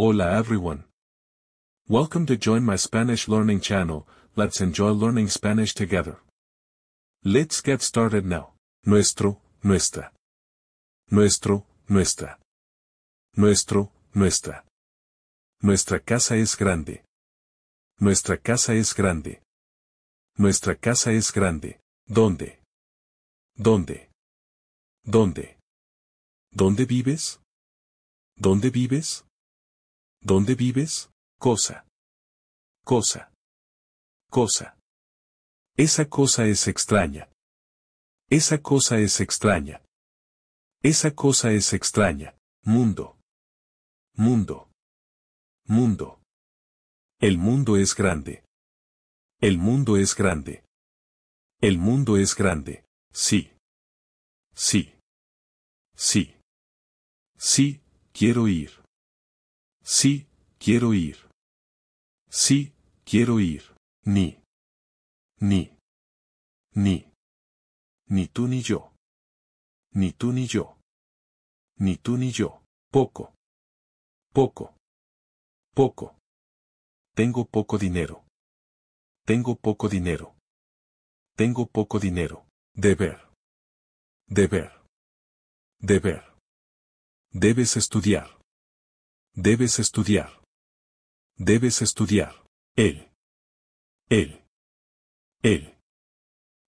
Hola everyone. Welcome to join my Spanish learning channel, let's enjoy learning Spanish together. Let's get started now. Nuestro, nuestra. Nuestro, nuestra. Nuestro, nuestra. Nuestra casa es grande. Nuestra casa es grande. Nuestra casa es grande. ¿Dónde? ¿Dónde? ¿Dónde? ¿Dónde vives? ¿Dónde vives? ¿Dónde vives? Cosa. Cosa. Cosa. Esa cosa es extraña. Esa cosa es extraña. Esa cosa es extraña. Mundo. Mundo. Mundo. El mundo es grande. El mundo es grande. El mundo es grande. Sí. Sí. Sí. Sí, quiero ir. Sí, quiero ir. Sí, quiero ir. Ni. Ni. Ni. Ni tú ni yo. Ni tú ni yo. Ni tú ni yo. Poco. Poco. Poco. Tengo poco dinero. Tengo poco dinero. Tengo poco dinero. Deber. Deber. Deber. Debes estudiar. Debes estudiar. Debes estudiar. Él. Él. Él.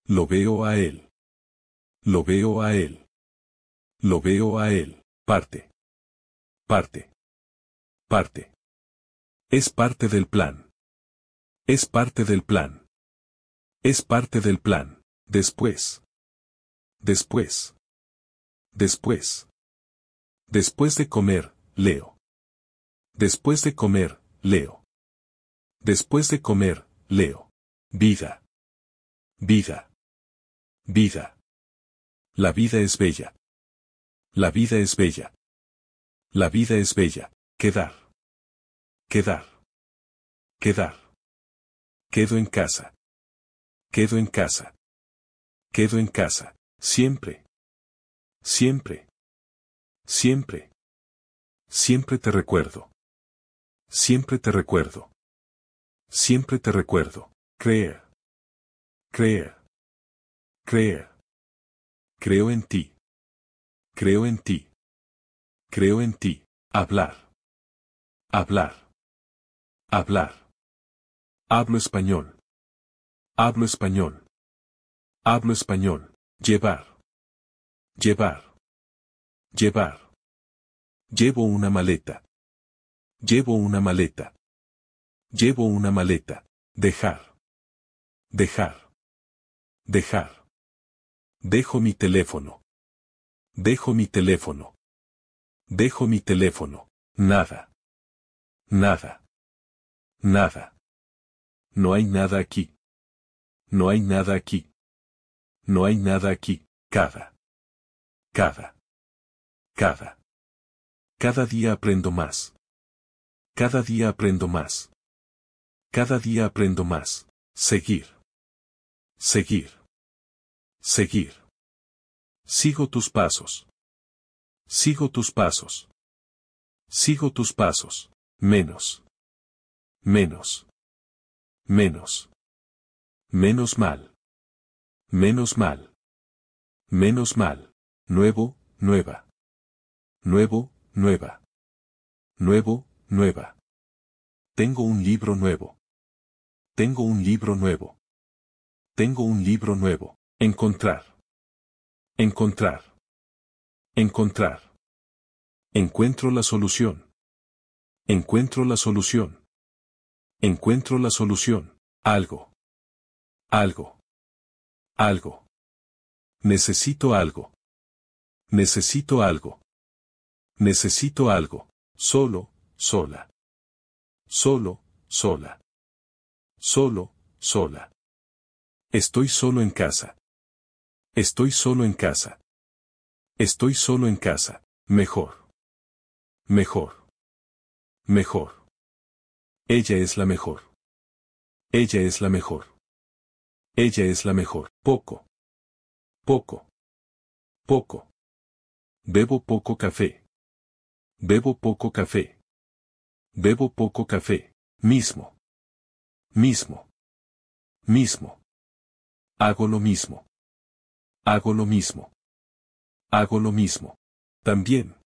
Lo veo a él. Lo veo a él. Lo veo a él. Parte. Parte. Parte. Es parte del plan. Es parte del plan. Es parte del plan. Después. Después. Después. Después de comer, leo. Después de comer, leo. Después de comer, leo. Vida. Vida. Vida. La vida es bella. La vida es bella. La vida es bella. Quedar. Quedar. Quedar. Quedo en casa. Quedo en casa. Quedo en casa. Siempre. Siempre. Siempre. Siempre te recuerdo. Siempre te recuerdo. Siempre te recuerdo. crea, Crea. crea, Creo en ti. Creo en ti. Creo en ti. Hablar. Hablar. Hablar. Hablo español. Hablo español. Hablo español. Llevar. Llevar. Llevar. Llevo una maleta. Llevo una maleta. Llevo una maleta. Dejar. Dejar. Dejar. Dejo mi teléfono. Dejo mi teléfono. Dejo mi teléfono. Nada. Nada. Nada. No hay nada aquí. No hay nada aquí. No hay nada aquí. Cada. Cada. Cada. Cada día aprendo más. Cada día aprendo más. Cada día aprendo más. Seguir. Seguir. Seguir. Sigo tus pasos. Sigo tus pasos. Sigo tus pasos. Menos. Menos. Menos. Menos mal. Menos mal. Menos mal. Nuevo, nueva. Nuevo, nueva. Nuevo, nueva. Tengo un libro nuevo. Tengo un libro nuevo. Tengo un libro nuevo. Encontrar. Encontrar. Encontrar. Encuentro la solución. Encuentro la solución. Encuentro la solución. Algo. Algo. Algo. Necesito algo. Necesito algo. Necesito algo. Solo, sola. Solo, sola. Solo, sola. Estoy solo en casa. Estoy solo en casa. Estoy solo en casa. Mejor. Mejor. Mejor. Ella es la mejor. Ella es la mejor. Ella es la mejor. Poco. Poco. Poco. Bebo poco café. Bebo poco café. Bebo poco café. Mismo. Mismo. Mismo. Hago lo mismo. Hago lo mismo. Hago lo mismo. También.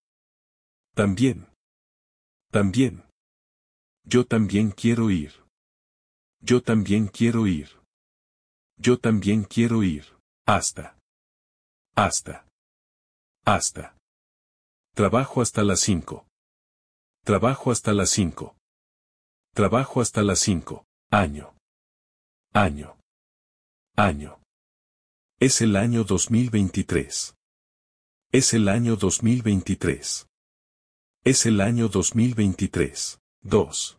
También. También. Yo también quiero ir. Yo también quiero ir. Yo también quiero ir. Hasta. Hasta. Hasta. Trabajo hasta las cinco. Trabajo hasta las 5. Trabajo hasta las 5. Año. Año. Año. Es el año 2023. Es el año 2023. Es el año 2023. 2.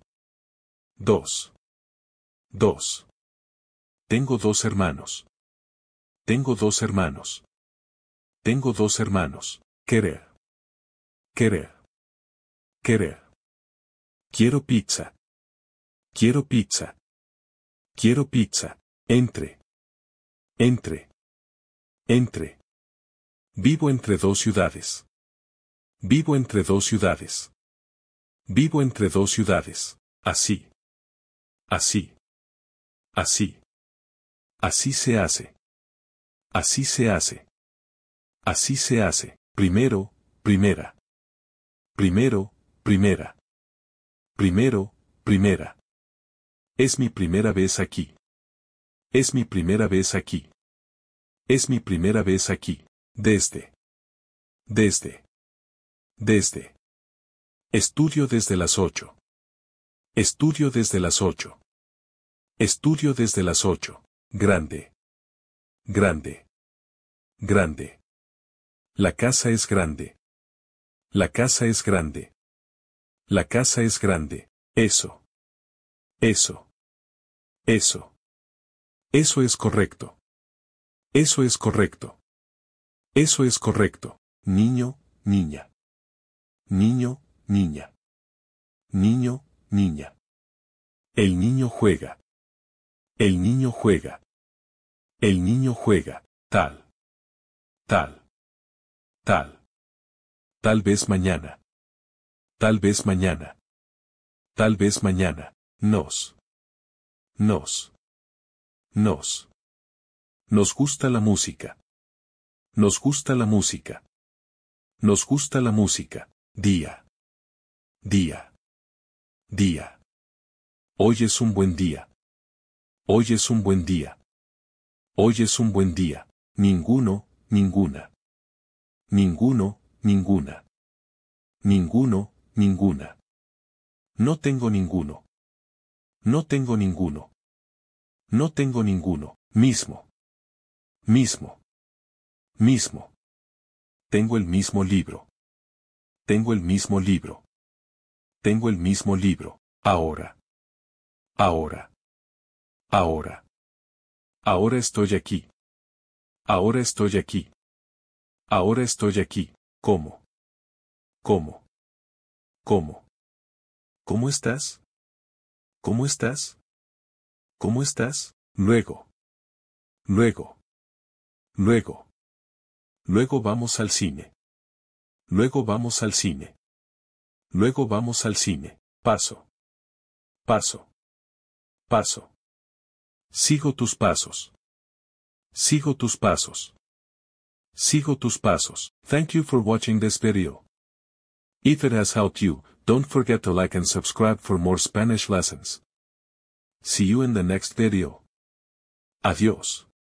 2. 2. Tengo dos hermanos. Tengo dos hermanos. Tengo dos hermanos. Querer. Querer. Quiero pizza. Quiero pizza. Quiero pizza. Entre. Entre. Entre. Vivo entre dos ciudades. Vivo entre dos ciudades. Vivo entre dos ciudades. Así. Así. Así. Así se hace. Así se hace. Así se hace. Primero, primera. Primero, Primera. Primero, primera. Es mi primera vez aquí. Es mi primera vez aquí. Es mi primera vez aquí. Desde. Desde. Desde. Estudio desde las ocho Estudio desde las ocho Estudio desde las ocho Grande. Grande. Grande. La casa es grande. La casa es grande. La casa es grande. Eso. Eso. Eso. Eso es correcto. Eso es correcto. Eso es correcto. Niño, niña. Niño, niña. Niño, niña. El niño juega. El niño juega. El niño juega. Tal. Tal. Tal. Tal vez mañana. Tal vez mañana. Tal vez mañana. Nos. Nos. Nos. Nos gusta la música. Nos gusta la música. Nos gusta la música. Día. Día. Día. Hoy es un buen día. Hoy es un buen día. Hoy es un buen día. Ninguno, ninguna. Ninguno, ninguna. Ninguno, Ninguna. No tengo ninguno. No tengo ninguno. No tengo ninguno. Mismo. Mismo. Mismo. Tengo el mismo libro. Tengo el mismo libro. Tengo el mismo libro. Ahora. Ahora. Ahora. Ahora estoy aquí. Ahora estoy aquí. Ahora estoy aquí. ¿Cómo? ¿Cómo? ¿Cómo? ¿Cómo estás? ¿Cómo estás? ¿Cómo estás? Luego. Luego. Luego. Luego vamos al cine. Luego vamos al cine. Luego vamos al cine. Paso. Paso. Paso. Sigo tus pasos. Sigo tus pasos. Sigo tus pasos. Thank you for watching this video. If it has helped you, don't forget to like and subscribe for more Spanish lessons. See you in the next video. Adiós.